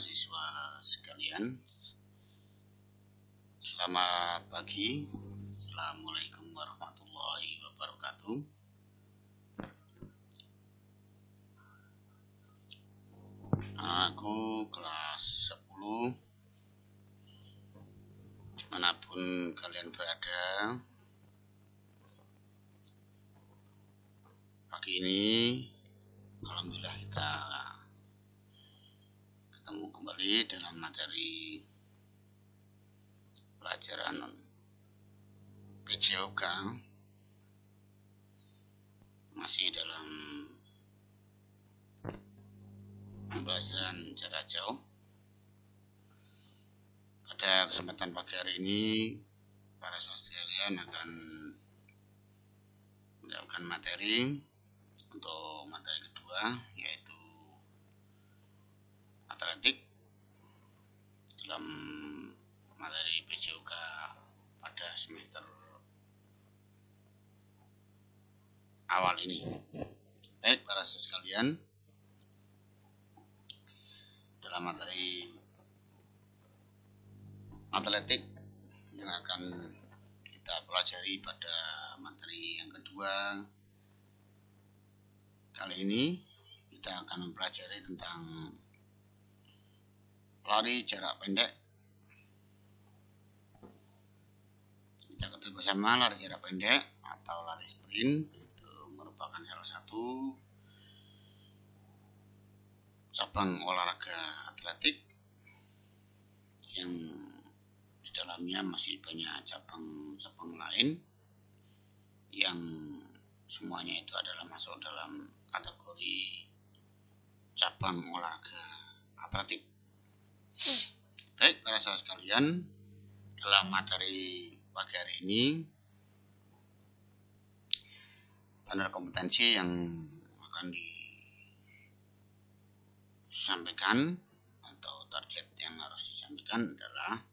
mahasiswa sekalian Selamat pagi Assalamualaikum warahmatullahi wabarakatuh Aku kelas 10 Manapun kalian berada Pagi ini Alhamdulillah kita kembali dalam materi pelajaran PJOK masih dalam pembelajaran jarak jauh pada kesempatan pagi hari ini para sosialian akan melakukan materi untuk materi kedua yaitu Atlantik dalam materi PJOK pada semester awal ini. Baik, para sekalian, dalam materi atletik yang akan kita pelajari pada materi yang kedua kali ini kita akan mempelajari tentang lari jarak pendek kita ketemu bersama lari jarak pendek atau lari sprint itu merupakan salah satu cabang olahraga atletik yang di dalamnya masih banyak cabang-cabang lain yang semuanya itu adalah masuk dalam kategori cabang olahraga atletik Baik, para sahabat sekalian, dalam materi pagi hari ini, standar kompetensi yang akan disampaikan atau target yang harus disampaikan adalah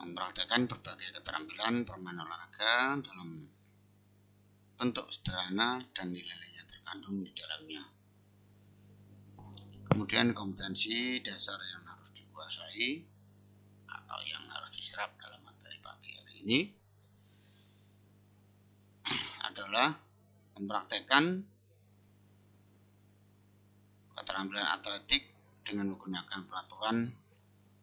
mempraktekkan berbagai keterampilan permainan olahraga dalam bentuk sederhana dan nilai-nilai terkandung di dalamnya. Kemudian kompetensi dasar yang harus dikuasai atau yang harus diserap dalam materi pagi hari ini adalah mempraktekkan keterampilan atletik dengan menggunakan peraturan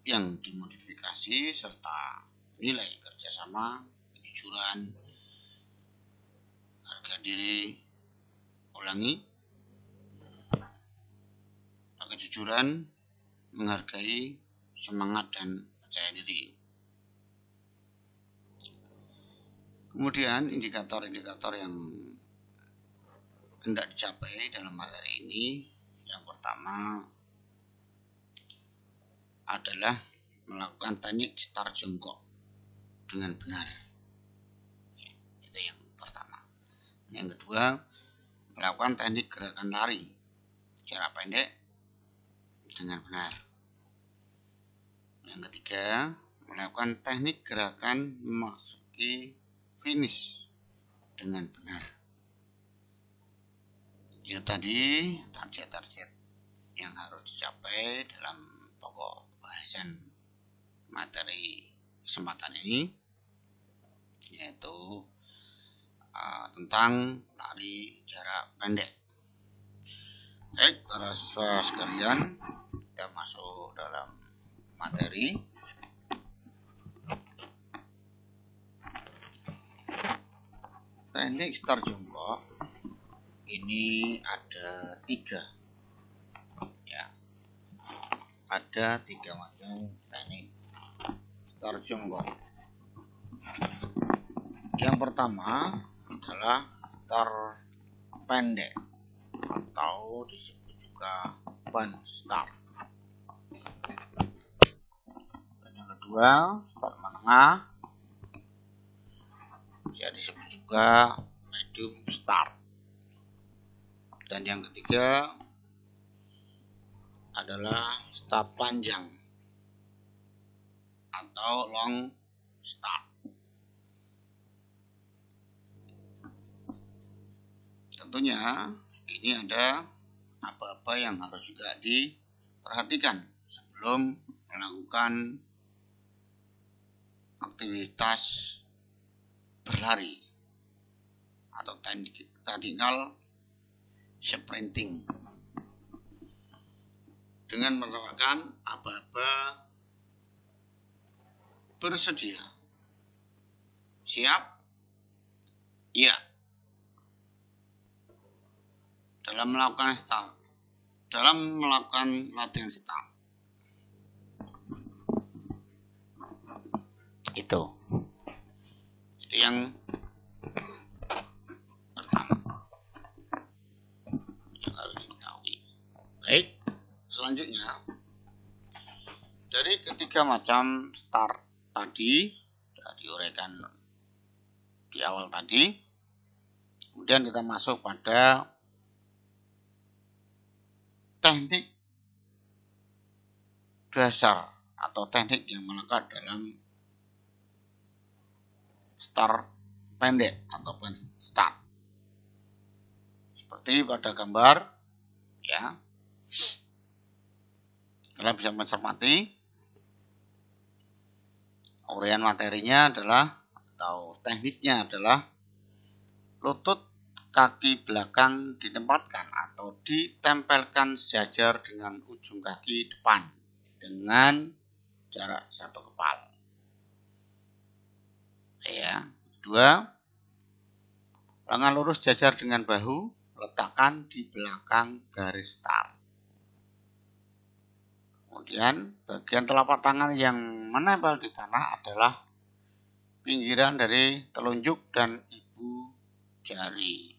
yang dimodifikasi serta nilai kerjasama, kejujuran, harga diri, ulangi, kejujuran, menghargai semangat dan percaya diri. Kemudian indikator-indikator yang hendak dicapai dalam materi ini yang pertama adalah melakukan teknik star jongkok dengan benar. itu yang pertama. Yang kedua, melakukan teknik gerakan lari secara pendek dengan benar. Yang ketiga, melakukan teknik gerakan memasuki finish dengan benar. Itu ya tadi target-target yang harus dicapai dalam pokok bahasan materi kesempatan ini yaitu uh, tentang lari jarak pendek. Baik, para siswa sekalian, kita masuk dalam materi teknik star jongkok ini ada tiga ya ada tiga macam teknik star jongkok yang pertama adalah star pendek atau disebut juga ban star tunggal, sekolah menengah. Ya disebut juga medium start. Dan yang ketiga adalah start panjang atau long start. Tentunya ini ada apa-apa yang harus juga diperhatikan sebelum melakukan aktivitas berlari atau tactical sprinting dengan menerapkan apa apa bersedia siap ya dalam melakukan start dalam melakukan latihan start itu itu yang pertama yang harus diketahui baik selanjutnya dari ketiga macam start tadi sudah diuraikan di awal tadi kemudian kita masuk pada teknik dasar atau teknik yang melekat dalam Start pendek atau start. Seperti pada gambar ya. Kalian bisa mencermati urian materinya adalah atau tekniknya adalah lutut kaki belakang ditempatkan atau ditempelkan sejajar dengan ujung kaki depan dengan jarak satu kepala ya dua lengan lurus jajar dengan bahu letakkan di belakang garis tar kemudian bagian telapak tangan yang menempel di tanah adalah pinggiran dari telunjuk dan ibu jari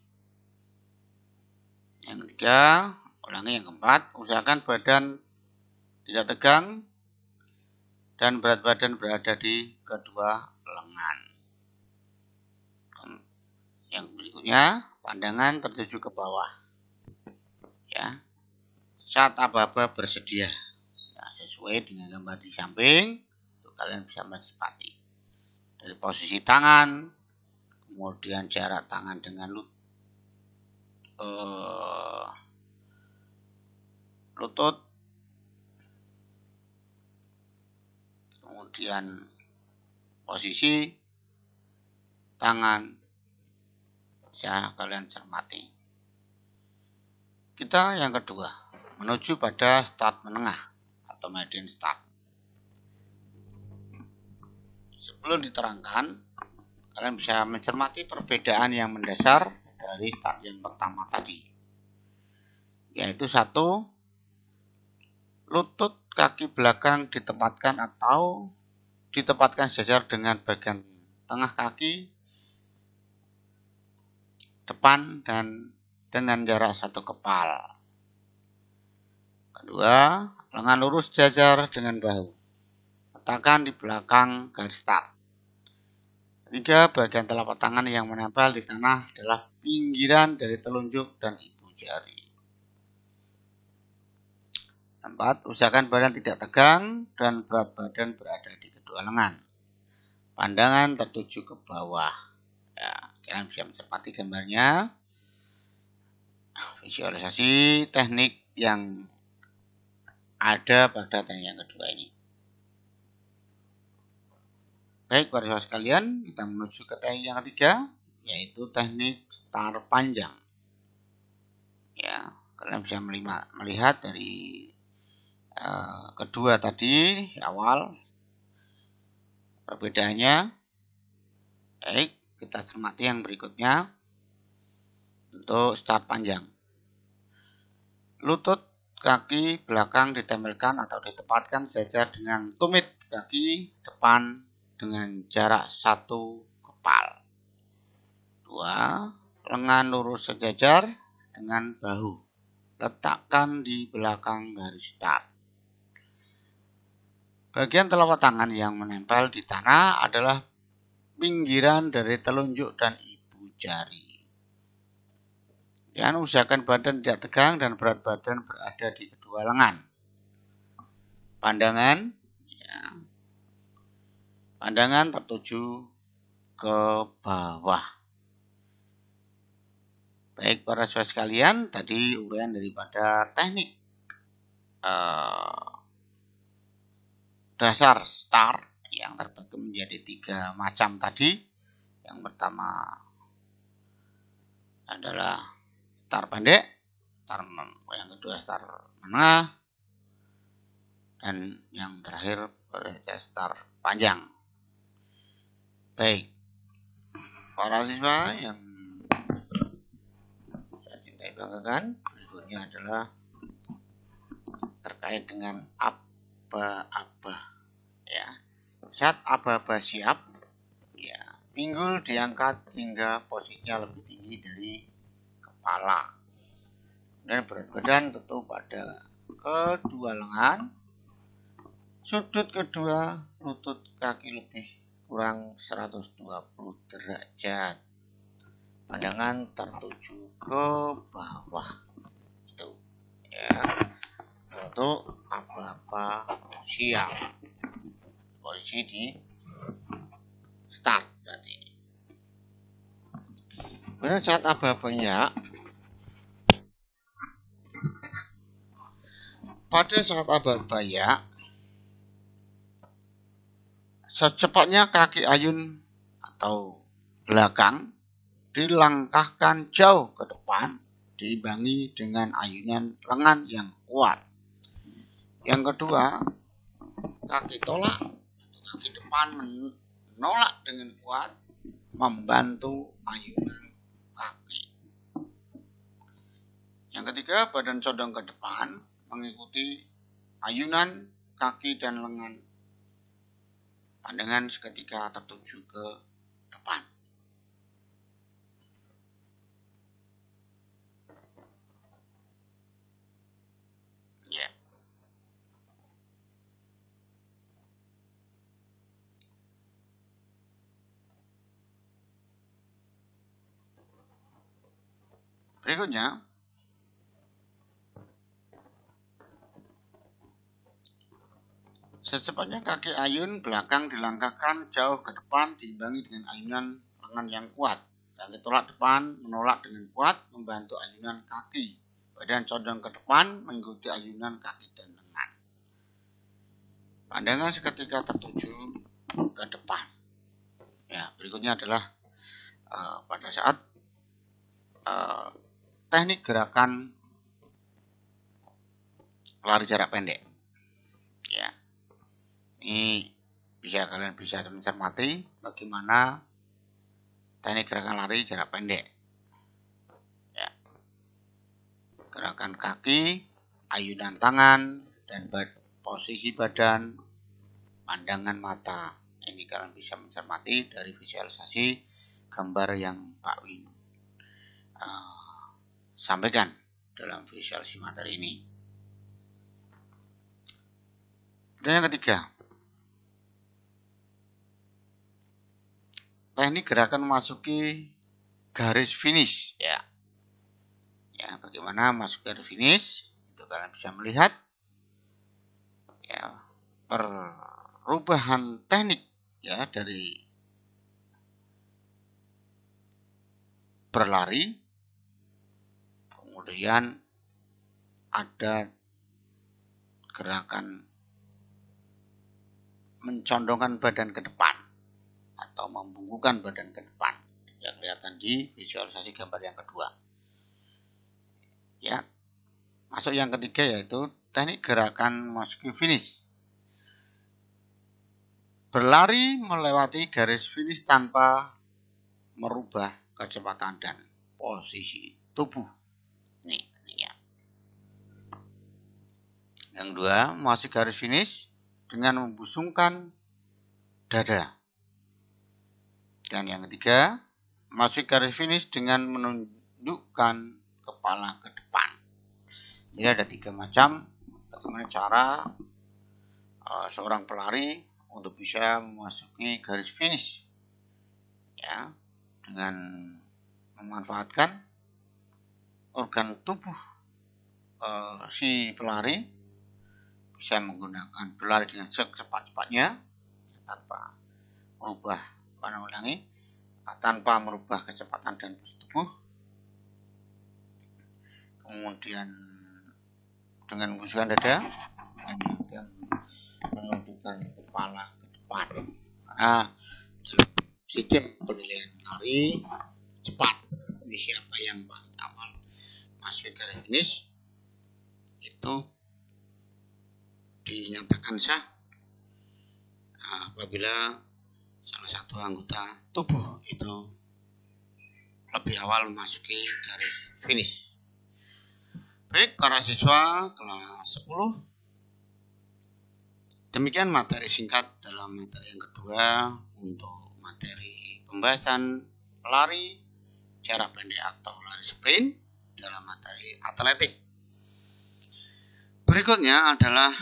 yang ketiga ulangi yang keempat usahakan badan tidak tegang dan berat badan berada di kedua lengan yang berikutnya, pandangan tertuju ke bawah. Ya. Saat apa apa bersedia. Nah, sesuai dengan gambar di samping, itu kalian bisa mencermati. Dari posisi tangan, kemudian jarak tangan dengan lut eh, lutut, kemudian posisi tangan saja kalian cermati. Kita yang kedua, menuju pada start menengah atau median start. Sebelum diterangkan, kalian bisa mencermati perbedaan yang mendasar dari start yang pertama tadi. Yaitu satu, lutut kaki belakang ditempatkan atau ditempatkan sejajar dengan bagian tengah kaki depan dan dengan jarak satu kepal. Kedua, lengan lurus jajar dengan bahu. Letakkan di belakang garis start. Ketiga, bagian telapak tangan yang menempel di tanah adalah pinggiran dari telunjuk dan ibu jari. Empat, usahakan badan tidak tegang dan berat badan berada di kedua lengan. Pandangan tertuju ke bawah. Ya. Kalian bisa mencermati gambarnya. Ah, visualisasi teknik yang ada pada teknik yang kedua ini. Baik, para saudara sekalian, kita menuju ke teknik yang ketiga, yaitu teknik star panjang. Ya, kalian bisa melihat dari uh, kedua tadi awal perbedaannya. Baik, kita cermati yang berikutnya untuk start panjang. Lutut kaki belakang ditempelkan atau ditempatkan sejajar dengan tumit kaki depan dengan jarak satu kepal. Dua, lengan lurus sejajar dengan bahu. Letakkan di belakang garis start. Bagian telapak tangan yang menempel di tanah adalah pinggiran dari telunjuk dan ibu jari. Dan usahakan badan tidak tegang dan berat badan berada di kedua lengan. Pandangan, ya. pandangan tertuju ke bawah. Baik para siswa sekalian, tadi uraian daripada teknik uh, dasar start yang terbagi menjadi tiga macam tadi. Yang pertama adalah tar pendek, tar yang kedua tar menengah, dan yang terakhir tar panjang. Baik, para siswa yang saya cintai banggakan, berikutnya adalah terkait dengan apa-apa ya saat aba-aba siap, ya, pinggul diangkat hingga posisinya lebih tinggi dari kepala. Dan berat badan tentu pada kedua lengan. Sudut kedua lutut kaki lebih kurang 120 derajat. Pandangan tertuju ke bawah. Itu ya. Untuk apa-apa siap polisi di start berarti kemudian saat punya pada saat bayak secepatnya kaki ayun atau belakang dilangkahkan jauh ke depan diimbangi dengan ayunan lengan yang kuat. Yang kedua, kaki tolak di depan menolak dengan kuat membantu ayunan kaki. Yang ketiga, badan condong ke depan mengikuti ayunan kaki dan lengan. Pandangan seketika tertuju ke depan. Berikutnya, Secepatnya kaki ayun belakang dilangkahkan jauh ke depan diimbangi dengan ayunan lengan yang kuat. Kaki tolak depan menolak dengan kuat membantu ayunan kaki. Badan condong ke depan mengikuti ayunan kaki dan lengan. Pandangan seketika tertuju ke depan. Ya, berikutnya adalah uh, pada saat uh, teknik gerakan lari jarak pendek. Ya. Ini bisa kalian bisa mencermati bagaimana teknik gerakan lari jarak pendek. Ya. Gerakan kaki, ayunan tangan dan posisi badan, pandangan mata. Ini kalian bisa mencermati dari visualisasi gambar yang Pak Win sampaikan dalam visual materi ini. Dan yang ketiga, teknik gerakan memasuki garis finish ya. Ya, bagaimana masuk garis finish? Itu kalian bisa melihat ya perubahan teknik ya dari berlari Kemudian ada gerakan mencondongkan badan ke depan atau membungkukan badan ke depan. yang kelihatan di visualisasi gambar yang kedua. Ya. Masuk yang ketiga yaitu teknik gerakan masuk finish. Berlari melewati garis finish tanpa merubah kecepatan dan posisi tubuh. Nih, ya. Yang dua, masih garis finish dengan membusungkan dada. Dan yang ketiga, masih garis finish dengan menunjukkan kepala ke depan. Jadi ada tiga macam bagaimana cara uh, seorang pelari untuk bisa memasuki garis finish ya dengan memanfaatkan organ tubuh e, si pelari bisa menggunakan pelari dengan secepat-cepatnya tanpa merubah warna ulangi tanpa merubah kecepatan dan posisi tubuh kemudian dengan busukan dada dan menundukkan kepala ke depan karena sistem penilaian lari cepat ini siapa yang paling awal garis finish itu dinyatakan sah ah, apabila salah satu anggota tubuh itu lebih awal memasuki garis finish. Baik, para siswa kelas 10. Demikian materi singkat dalam materi yang kedua untuk materi pembahasan lari cara pendek atau lari sprint dalam materi atletik. Berikutnya adalah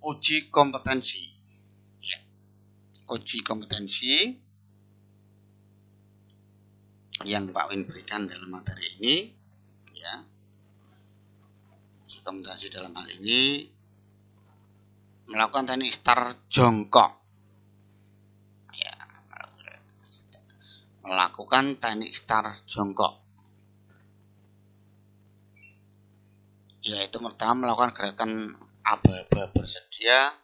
uji kompetensi. Ya. Uji kompetensi yang Pak Win berikan dalam materi ini, ya. Uji kompetensi dalam hal ini melakukan teknik star jongkok. Ya, melakukan teknik star jongkok. yaitu pertama melakukan gerakan aba-aba bersedia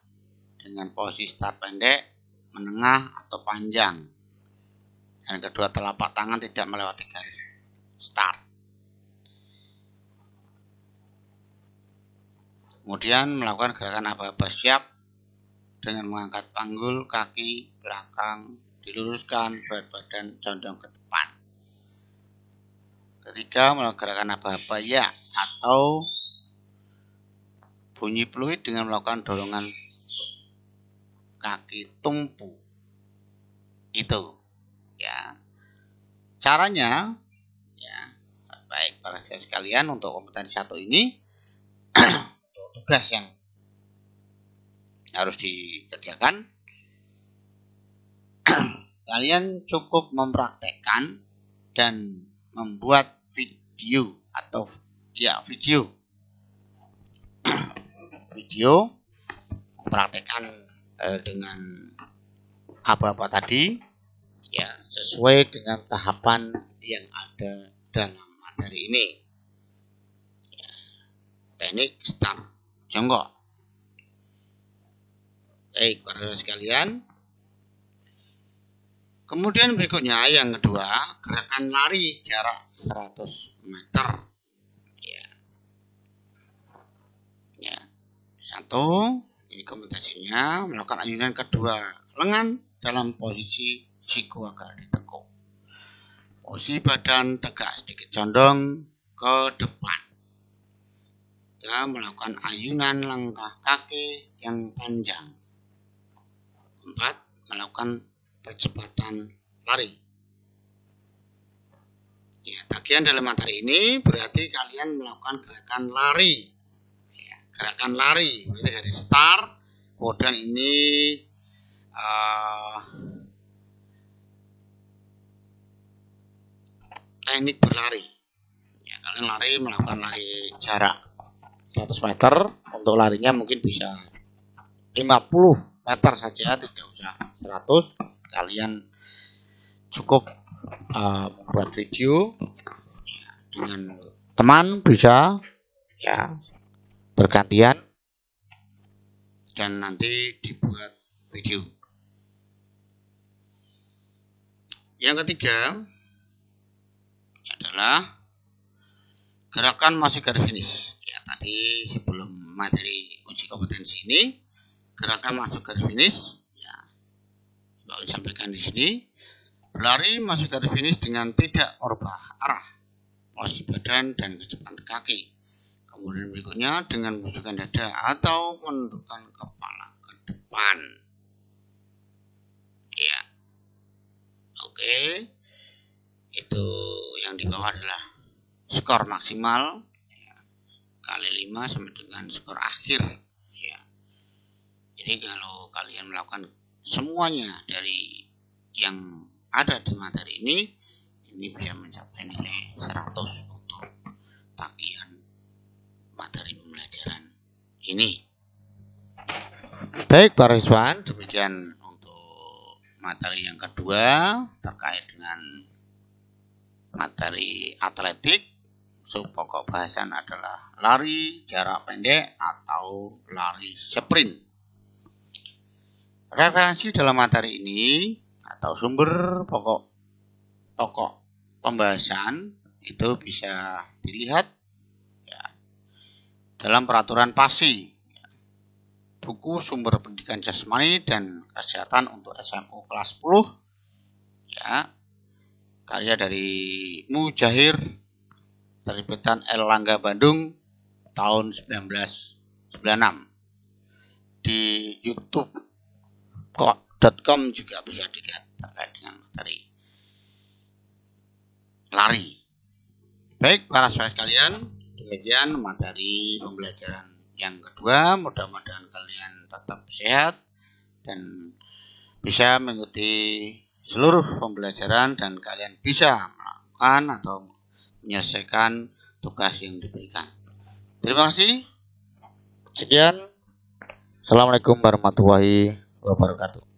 dengan posisi start pendek, menengah, atau panjang. Dan kedua telapak tangan tidak melewati garis start. Kemudian melakukan gerakan aba-aba siap dengan mengangkat panggul kaki belakang diluruskan berat badan condong ke depan. Ketiga melakukan gerakan aba-aba ya atau bunyi peluit dengan melakukan dorongan kaki tumpu. Itu ya. Caranya ya, baik para saya sekalian untuk kompetensi satu ini untuk tugas yang harus dikerjakan kalian cukup mempraktekkan dan membuat video atau ya video video praktekan eh, dengan apa-apa tadi ya sesuai dengan tahapan yang ada dalam materi ini ya, teknik start jongkok baik para sekalian kemudian berikutnya yang kedua gerakan lari jarak 100 meter Satu, ini kompetensinya melakukan ayunan kedua lengan dalam posisi siku agak ditekuk. Posisi badan tegak sedikit condong ke depan. Ya, melakukan ayunan langkah kaki yang panjang. Empat, melakukan percepatan lari. Ya, tagihan dalam materi ini berarti kalian melakukan gerakan lari gerakan lari kita dari start kemudian ini uh, teknik berlari ya, kalian lari melakukan lari jarak 100 meter untuk larinya mungkin bisa 50 meter saja tidak usah 100 kalian cukup uh, eh, membuat video ya, dengan teman bisa ya bergantian dan nanti dibuat video. Yang ketiga adalah gerakan masuk garis finish. Ya, tadi sebelum materi uji kompetensi ini, gerakan masuk garis finish. Ya, baru sampaikan di sini. Berlari masuk garis finish dengan tidak merubah arah, posisi badan dan kecepatan kaki. Kemudian berikutnya dengan menundukkan dada atau menundukkan kepala ke depan. Ya. Oke. Itu yang di bawah adalah skor maksimal ya. kali 5 sampai dengan skor akhir. Ya. Jadi kalau kalian melakukan semuanya dari yang ada di materi ini, ini bisa mencapai nilai 100 untuk tagihan materi pembelajaran ini. Baik, Pak siswaan, demikian untuk materi yang kedua terkait dengan materi atletik. So, pokok bahasan adalah lari jarak pendek atau lari sprint. Referensi dalam materi ini atau sumber pokok pokok pembahasan itu bisa dilihat dalam peraturan PASI buku sumber pendidikan jasmani dan kesehatan untuk SMU kelas 10 ya karya dari Mujahir terbitan Langga Bandung tahun 1996 di youtube.com juga bisa dilihat terkait dengan materi lari baik para sahabat sekalian demikian materi pembelajaran yang kedua mudah-mudahan kalian tetap sehat dan bisa mengikuti seluruh pembelajaran dan kalian bisa melakukan atau menyelesaikan tugas yang diberikan terima kasih sekian assalamualaikum warahmatullahi wabarakatuh